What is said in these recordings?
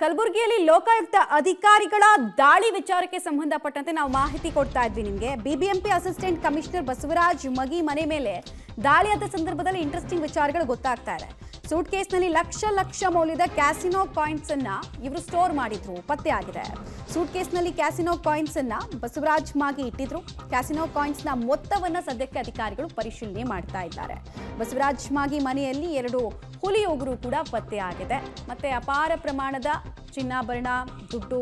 ಕಲಬುರಗಿಯಲ್ಲಿ ಲೋಕಾಯುಕ್ತ ಅಧಿಕಾರಿಗಳ ದಾಳಿ ವಿಚಾರಕ್ಕೆ ಸಂಬಂಧಪಟ್ಟಂತೆ ನಾವು ಮಾಹಿತಿ ಕೊಡ್ತಾ ಇದ್ವಿ ನಿಮಗೆ BBMP assistant commissioner Basavaraj Magi ಮನೆ ಮೇಲೆ ದಾಳಿಯಾದ ಸಂದರ್ಭದಲ್ಲಿ ಇಂಟ್ರೆಸ್ಟಿಂಗ್ ವಿಚಾರಗಳು ಗೊತ್ತಾಗ್ತಾ ಇದೆ ಸೂಟ್ ಕೇಸ್ನಲ್ಲಿ ಲಕ್ಷ ಲಕ್ಷ ಮೌಲ್ಯದ ಕ್ಯಾಸಿನೋ ಕಾಯಿನ್ಸ್ ಅನ್ನ ಇವರು ಸ್ಟೋರ್ ಮಾಡಿದ್ರು ಪತ್ತೆ ಆಗಿದೆ ಸೂಟ್ ಕೇಸ್ನಲ್ಲಿ ಕ್ಯಾಸಿನೋ ಕಾಯಿನ್ಸ್ ಅನ್ನ ಬಸವರಾಜ್ ಮಾಗಿ ಇಟ್ಟಿದ್ರು ಕ್ಯಾಸಿನೋ ಕಾಯಿನ್ಸ್ ನ ಮೊತ್ತವನ್ನ ಸದ್ಯಕ್ಕೆ ಅಧಿಕಾರಿಗಳು ಪರಿಶೀಲನೆ ಮಾಡ್ತಾ ಇದ್ದಾರೆ ಬಸವರಾಜ್ ಮಾಗಿ ಮನೆಯಲ್ಲಿ ಎರಡು ಹುಲಿ ಉಗುರು ಕೂಡ ಪತ್ತೆ ಆಗಿದೆ ಮತ್ತೆ ಅಪಾರ ಪ್ರಮಾಣದ ಚಿನ್ನಾಭರಣ ದುಡ್ಡು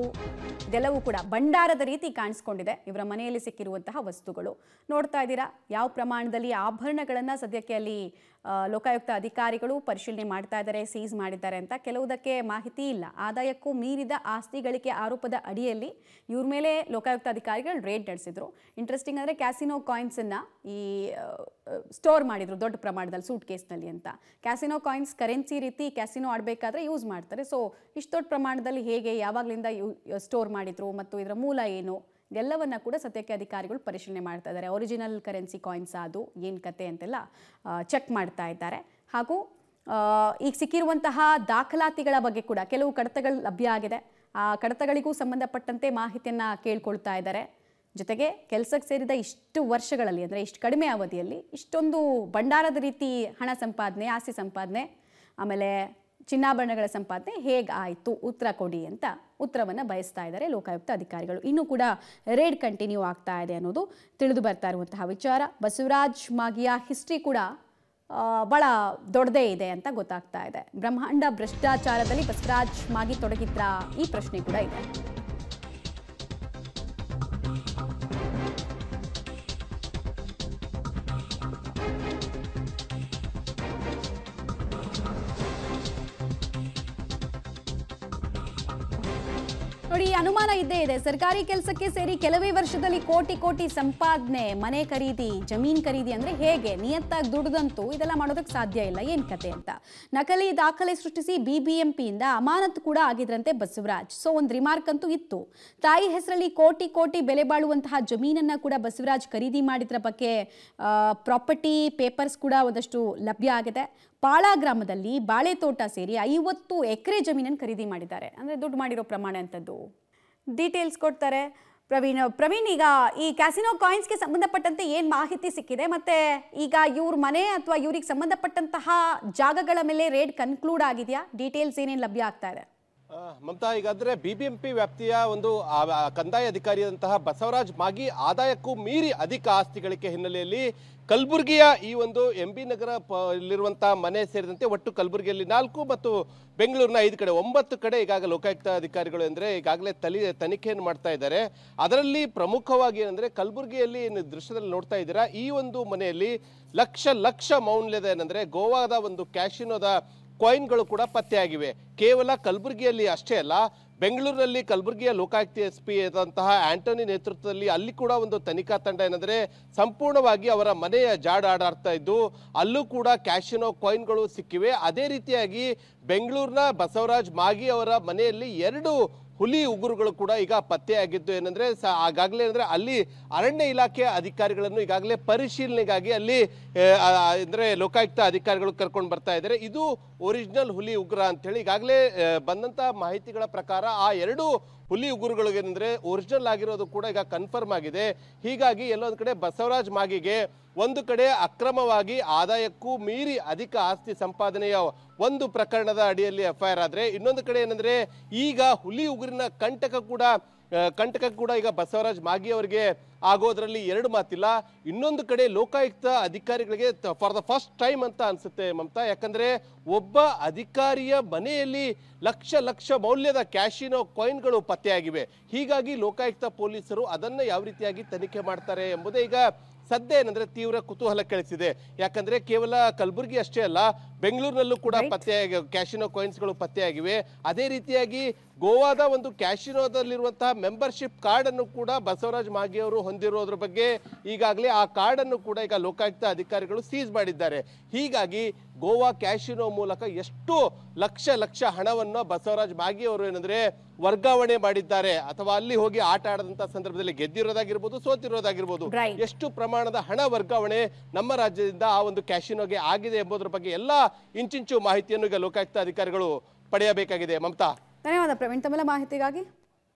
ಇದೆಲ್ಲವೂ ಕೂಡ ಭಂಡಾರದ ರೀತಿ ಕಾಣಿಸ್ಕೊಂಡಿದೆ ಇವರ ಮನೆಯಲ್ಲಿ ಸಿಕ್ಕಿರುವಂತಹ ವಸ್ತುಗಳು ನೋಡ್ತಾ ಇದ್ದೀರಾ ಯಾವ ಪ್ರಮಾಣದಲ್ಲಿ ಆಭರಣಗಳನ್ನು ಸದ್ಯಕ್ಕೆ ಅಲ್ಲಿ ಲೋಕಾಯುಕ್ತ ಅಧಿಕಾರಿಗಳು ಪರಿಶೀಲನೆ ಮಾಡ್ತಾ ಇದ್ದಾರೆ ಸೀಸ್ ಮಾಡಿದ್ದಾರೆ ಅಂತ ಕೆಲವುದಕ್ಕೆ ಮಾಹಿತಿ ಇಲ್ಲ ಆದಾಯಕ್ಕೂ ಮೀರಿದ ಆಸ್ತಿ ಗಳಿಕೆ ಆರೋಪದ ಅಡಿಯಲ್ಲಿ ಇವ್ರ ಮೇಲೆ ಲೋಕಾಯುಕ್ತ ಅಧಿಕಾರಿಗಳು ರೇಡ್ ನಡೆಸಿದ್ರು ಇಂಟ್ರೆಸ್ಟಿಂಗ್ ಅಂದ್ರೆ ಕ್ಯಾಸಿನೋ ಅನ್ನ ಈ ಸ್ಟೋರ್ ಮಾಡಿದ್ರು ದೊಡ್ಡ ಪ್ರಮಾಣದಲ್ಲಿ ಸೂಟ್ ಕೇಸ್ನಲ್ಲಿ ಅಂತ ಕ್ಯಾಸಿನೋ ಕಾಯಿನ್ಸ್ ಕರೆನ್ಸಿ ರೀತಿ ಕ್ಯಾಸಿನೋ ಆಡಬೇಕಾದ್ರೆ ಯೂಸ್ ಮಾಡ್ತಾರೆ ಸೊ ಇಷ್ಟು ದೊಡ್ಡ ಪ್ರಮಾಣ ಪ್ರಮಾಣದಲ್ಲಿ ಹೇಗೆ ಯಾವಾಗಲಿಂದ ಸ್ಟೋರ್ ಮಾಡಿದ್ರು ಮತ್ತು ಇದರ ಮೂಲ ಏನು ಎಲ್ಲವನ್ನ ಕೂಡ ಸದ್ಯಕ್ಕೆ ಅಧಿಕಾರಿಗಳು ಪರಿಶೀಲನೆ ಮಾಡ್ತಾ ಇದ್ದಾರೆ ಒರಿಜಿನಲ್ ಕರೆನ್ಸಿ ಕಾಯಿನ್ಸ್ ಅದು ಏನು ಕತೆ ಅಂತೆಲ್ಲ ಚೆಕ್ ಮಾಡ್ತಾ ಇದ್ದಾರೆ ಹಾಗೂ ಈಗ ಸಿಕ್ಕಿರುವಂತಹ ದಾಖಲಾತಿಗಳ ಬಗ್ಗೆ ಕೂಡ ಕೆಲವು ಕಡತಗಳು ಲಭ್ಯ ಆಗಿದೆ ಆ ಕಡತಗಳಿಗೂ ಸಂಬಂಧಪಟ್ಟಂತೆ ಮಾಹಿತಿಯನ್ನು ಕೇಳ್ಕೊಳ್ತಾ ಇದ್ದಾರೆ ಜೊತೆಗೆ ಕೆಲಸಕ್ಕೆ ಸೇರಿದ ಇಷ್ಟು ವರ್ಷಗಳಲ್ಲಿ ಅಂದರೆ ಇಷ್ಟು ಕಡಿಮೆ ಅವಧಿಯಲ್ಲಿ ಇಷ್ಟೊಂದು ಭಂಡಾರದ ರೀತಿ ಹಣ ಸಂಪಾದನೆ ಆಸ್ತಿ ಸಂಪಾದನೆ ಆಮೇಲೆ ಚಿನ್ನಾಭರಣಗಳ ಸಂಪಾದನೆ ಆಯಿತು ಉತ್ತರ ಕೊಡಿ ಅಂತ ಉತ್ತರವನ್ನು ಬಯಸ್ತಾ ಇದ್ದಾರೆ ಲೋಕಾಯುಕ್ತ ಅಧಿಕಾರಿಗಳು ಇನ್ನೂ ಕೂಡ ರೇಡ್ ಕಂಟಿನ್ಯೂ ಆಗ್ತಾ ಇದೆ ಅನ್ನೋದು ತಿಳಿದು ಬರ್ತಾ ಇರುವಂತಹ ವಿಚಾರ ಬಸವರಾಜ್ ಮಾಗಿಯ ಹಿಸ್ಟ್ರಿ ಕೂಡ ಬಹಳ ದೊಡ್ಡದೇ ಇದೆ ಅಂತ ಗೊತ್ತಾಗ್ತಾ ಇದೆ ಬ್ರಹ್ಮಾಂಡ ಭ್ರಷ್ಟಾಚಾರದಲ್ಲಿ ಬಸವರಾಜ್ ಮಾಗಿ ತೊಡಗಿದ್ರ ಈ ಪ್ರಶ್ನೆ ಕೂಡ ಇದೆ ನೋಡಿ ಅನುಮಾನ ಇದ್ದೇ ಇದೆ ಸರ್ಕಾರಿ ಕೆಲಸಕ್ಕೆ ಸೇರಿ ಕೆಲವೇ ವರ್ಷದಲ್ಲಿ ಕೋಟಿ ಕೋಟಿ ಸಂಪಾದನೆ ಮನೆ ಖರೀದಿ ಜಮೀನ್ ಖರೀದಿ ಅಂದ್ರೆ ಹೇಗೆ ನಿಯತ್ತಾಗಿ ದುಡ್ದಂತೂ ಇದೆಲ್ಲ ಮಾಡೋದಕ್ಕೆ ಸಾಧ್ಯ ಇಲ್ಲ ಏನ್ ಕತೆ ಅಂತ ನಕಲಿ ದಾಖಲೆ ಸೃಷ್ಟಿಸಿ ಬಿಬಿಎಂಪಿಯಿಂದ ಅಮಾನತ್ ಕೂಡ ಆಗಿದ್ರಂತೆ ಬಸವರಾಜ್ ಸೊ ಒಂದು ರಿಮಾರ್ಕ್ ಅಂತೂ ಇತ್ತು ತಾಯಿ ಹೆಸರಲ್ಲಿ ಕೋಟಿ ಕೋಟಿ ಬೆಲೆ ಬಾಳುವಂತಹ ಜಮೀನನ್ನ ಕೂಡ ಬಸವರಾಜ್ ಖರೀದಿ ಮಾಡಿದ್ರ ಬಗ್ಗೆ ಪ್ರಾಪರ್ಟಿ ಪೇಪರ್ಸ್ ಕೂಡ ಒಂದಷ್ಟು ಲಭ್ಯ ಆಗಿದೆ ಪಾಳ ಗ್ರಾಮದಲ್ಲಿ ಬಾಳೆ ತೋಟ ಸೇರಿ ಐವತ್ತು ಎಕರೆ ಜಮೀನನ್ನು ಖರೀದಿ ಮಾಡಿದ್ದಾರೆ ಅಂದರೆ ದುಡ್ಡು ಮಾಡಿರೋ ಪ್ರಮಾಣ ಅಂತದ್ದು ಡೀಟೇಲ್ಸ್ ಕೊಡ್ತಾರೆ ಪ್ರವೀಣ್ ಪ್ರವೀಣ್ ಈಗ ಈ ಕ್ಯಾಸಿನೋ ಕಾಯಿನ್ಸ್ಗೆ ಸಂಬಂಧಪಟ್ಟಂತೆ ಏನು ಮಾಹಿತಿ ಸಿಕ್ಕಿದೆ ಮತ್ತು ಈಗ ಇವ್ರ ಮನೆ ಅಥವಾ ಇವ್ರಿಗೆ ಸಂಬಂಧಪಟ್ಟಂತಹ ಜಾಗಗಳ ಮೇಲೆ ರೇಡ್ ಕನ್ಕ್ಲೂಡ್ ಆಗಿದೆಯಾ ಡೀಟೇಲ್ಸ್ ಏನೇನು ಲಭ್ಯ ಆಗ್ತಾ ಇದೆ ಮಮತಾ ಎಂ ಬಿಬಿಎಂಪಿ ವ್ಯಾಪ್ತಿಯ ಒಂದು ಕಂದಾಯ ಅಧಿಕಾರಿಯಾದಂತಹ ಬಸವರಾಜ್ ಮಾಗಿ ಆದಾಯಕ್ಕೂ ಮೀರಿ ಅಧಿಕ ಆಸ್ತಿ ಹಿನ್ನೆಲೆಯಲ್ಲಿ ಕಲಬುರಗಿಯ ಈ ಒಂದು ಎಂ ಬಿ ನಗರ ಇಲ್ಲಿರುವಂತಹ ಮನೆ ಸೇರಿದಂತೆ ಒಟ್ಟು ಕಲಬುರಗಿಯಲ್ಲಿ ನಾಲ್ಕು ಮತ್ತು ಬೆಂಗಳೂರಿನ ಐದು ಕಡೆ ಒಂಬತ್ತು ಕಡೆ ಈಗಾಗಲೇ ಲೋಕಾಯುಕ್ತ ಅಧಿಕಾರಿಗಳು ಅಂದರೆ ಈಗಾಗಲೇ ತಲಿ ತನಿಖೆಯನ್ನು ಮಾಡ್ತಾ ಇದ್ದಾರೆ ಅದರಲ್ಲಿ ಪ್ರಮುಖವಾಗಿ ಏನಂದರೆ ಕಲಬುರಗಿಯಲ್ಲಿ ದೃಶ್ಯದಲ್ಲಿ ನೋಡ್ತಾ ಇದ್ದೀರಾ ಈ ಒಂದು ಮನೆಯಲ್ಲಿ ಲಕ್ಷ ಲಕ್ಷ ಮೌಲ್ಯದ ಏನಂದರೆ ಗೋವಾದ ಒಂದು ಕ್ಯಾಶಿನೋದ ಕಾಯಿನ್ಗಳು ಕೂಡ ಪತ್ತೆಯಾಗಿವೆ ಕೇವಲ ಕಲಬುರಗಿಯಲ್ಲಿ ಅಷ್ಟೇ ಅಲ್ಲ ಬೆಂಗಳೂರಿನಲ್ಲಿ ಕಲಬುರಗಿಯ ಲೋಕಾಯುಕ್ತ ಎಸ್ ಪಿ ಆದಂತಹ ಆಂಟೋನಿ ನೇತೃತ್ವದಲ್ಲಿ ಅಲ್ಲಿ ಕೂಡ ಒಂದು ತನಿಖಾ ತಂಡ ಏನಂದರೆ ಸಂಪೂರ್ಣವಾಗಿ ಅವರ ಮನೆಯ ಜಾಡ ಆಡಾಡ್ತಾ ಇದ್ದು ಅಲ್ಲೂ ಕೂಡ ಕ್ಯಾಶಿನೋ ಕಾಯಿನ್ಗಳು ಸಿಕ್ಕಿವೆ ಅದೇ ರೀತಿಯಾಗಿ ಬೆಂಗಳೂರಿನ ಬಸವರಾಜ್ ಮಾಗಿ ಅವರ ಮನೆಯಲ್ಲಿ ಎರಡು ಹುಲಿ ಉಗುರುಗಳು ಕೂಡ ಈಗ ಪತ್ತೆಯಾಗಿದ್ದು ಏನಂದ್ರೆ ಆಗಾಗಲೇ ಅಂದರೆ ಅಲ್ಲಿ ಅರಣ್ಯ ಇಲಾಖೆ ಅಧಿಕಾರಿಗಳನ್ನು ಈಗಾಗಲೇ ಪರಿಶೀಲನೆಗಾಗಿ ಅಲ್ಲಿ ಅಂದ್ರೆ ಲೋಕಾಯುಕ್ತ ಅಧಿಕಾರಿಗಳು ಕರ್ಕೊಂಡು ಬರ್ತಾ ಇದ್ದಾರೆ ಇದು ಒರಿಜಿನಲ್ ಹುಲಿ ಉಗ್ರ ಅಂತೇಳಿ ಈಗಾಗಲೇ ಬಂದಂತ ಮಾಹಿತಿಗಳ ಪ್ರಕಾರ ಆ ಎರಡು ಹುಲಿ ಏನಂದ್ರೆ ಒರಿಜಿನಲ್ ಆಗಿರೋದು ಕೂಡ ಈಗ ಕನ್ಫರ್ಮ್ ಆಗಿದೆ ಹೀಗಾಗಿ ಎಲ್ಲೊಂದು ಕಡೆ ಬಸವರಾಜ್ ಮಾಗಿಗೆ ಒಂದು ಕಡೆ ಅಕ್ರಮವಾಗಿ ಆದಾಯಕ್ಕೂ ಮೀರಿ ಅಧಿಕ ಆಸ್ತಿ ಸಂಪಾದನೆಯ ಒಂದು ಪ್ರಕರಣದ ಅಡಿಯಲ್ಲಿ ಎಫ್ಐಆರ್ ಆದರೆ ಇನ್ನೊಂದು ಕಡೆ ಏನಂದರೆ ಈಗ ಹುಲಿ ಉಗುರಿನ ಕಂಟಕ ಕೂಡ ಕಂಟಕ ಕೂಡ ಈಗ ಬಸವರಾಜ್ ಮಾಗಿ ಅವರಿಗೆ ಆಗೋದ್ರಲ್ಲಿ ಎರಡು ಮಾತಿಲ್ಲ ಇನ್ನೊಂದು ಕಡೆ ಲೋಕಾಯುಕ್ತ ಅಧಿಕಾರಿಗಳಿಗೆ ಫಾರ್ ದ ಫಸ್ಟ್ ಟೈಮ್ ಅಂತ ಅನಿಸುತ್ತೆ ಮಮತಾ ಯಾಕಂದರೆ ಒಬ್ಬ ಅಧಿಕಾರಿಯ ಮನೆಯಲ್ಲಿ ಲಕ್ಷ ಲಕ್ಷ ಮೌಲ್ಯದ ಕ್ಯಾಶಿನೋ ಕಾಯಿನ್ಗಳು ಪತ್ತೆಯಾಗಿವೆ ಹೀಗಾಗಿ ಲೋಕಾಯುಕ್ತ ಪೊಲೀಸರು ಅದನ್ನು ಯಾವ ರೀತಿಯಾಗಿ ತನಿಖೆ ಮಾಡ್ತಾರೆ ಎಂಬುದೇ ಈಗ ಸದ್ಯ ಏನಂದ್ರೆ ತೀವ್ರ ಕುತೂಹಲ ಕಳಿಸಿದೆ ಯಾಕಂದ್ರೆ ಕೇವಲ ಕಲಬುರಗಿ ಅಷ್ಟೇ ಅಲ್ಲ ಬೆಂಗಳೂರಿನಲ್ಲೂ ಕೂಡ ಪತ್ತೆಯಾಗಿ ಕ್ಯಾಶಿನೋ ಕಾಯಿನ್ಸ್ಗಳು ಪತ್ತೆಯಾಗಿವೆ ಅದೇ ರೀತಿಯಾಗಿ ಗೋವಾದ ಒಂದು ಕ್ಯಾಶಿನೋದಲ್ಲಿರುವಂತಹ ಮೆಂಬರ್ಶಿಪ್ ಕಾರ್ಡನ್ನು ಕೂಡ ಬಸವರಾಜ್ ಅವರು ಹೊಂದಿರೋದ್ರ ಬಗ್ಗೆ ಈಗಾಗಲೇ ಆ ಕಾರ್ಡನ್ನು ಕೂಡ ಈಗ ಲೋಕಾಯುಕ್ತ ಅಧಿಕಾರಿಗಳು ಸೀಸ್ ಮಾಡಿದ್ದಾರೆ ಹೀಗಾಗಿ ಗೋವಾ ಕ್ಯಾಶಿನೋ ಮೂಲಕ ಎಷ್ಟು ಲಕ್ಷ ಲಕ್ಷ ಹಣವನ್ನು ಬಸವರಾಜ್ ಅವರು ಏನಂದ್ರೆ ವರ್ಗಾವಣೆ ಮಾಡಿದ್ದಾರೆ ಅಥವಾ ಅಲ್ಲಿ ಹೋಗಿ ಆಟ ಆಡದಂತಹ ಸಂದರ್ಭದಲ್ಲಿ ಗೆದ್ದಿರೋದಾಗಿರ್ಬೋದು ಸೋತಿರೋದಾಗಿರ್ಬೋದು ಎಷ್ಟು ಪ್ರಮಾಣದ ಹಣ ವರ್ಗಾವಣೆ ನಮ್ಮ ರಾಜ್ಯದಿಂದ ಆ ಒಂದು ಕ್ಯಾಶಿನೋಗೆ ಆಗಿದೆ ಎಂಬುದರ ಬಗ್ಗೆ ಎಲ್ಲ ಇಂಚಿಂಚು ಮಾಹಿತಿಯನ್ನು ಈಗ ಲೋಕಾಯುಕ್ತ ಅಧಿಕಾರಿಗಳು ಪಡೆಯಬೇಕಾಗಿದೆ ಮಮತಾ ಧನ್ಯವಾದ ಪ್ರವೀಣ್ ತಮ್ಮೆಲ್ಲ ಮಾಹಿತಿಗಾಗಿ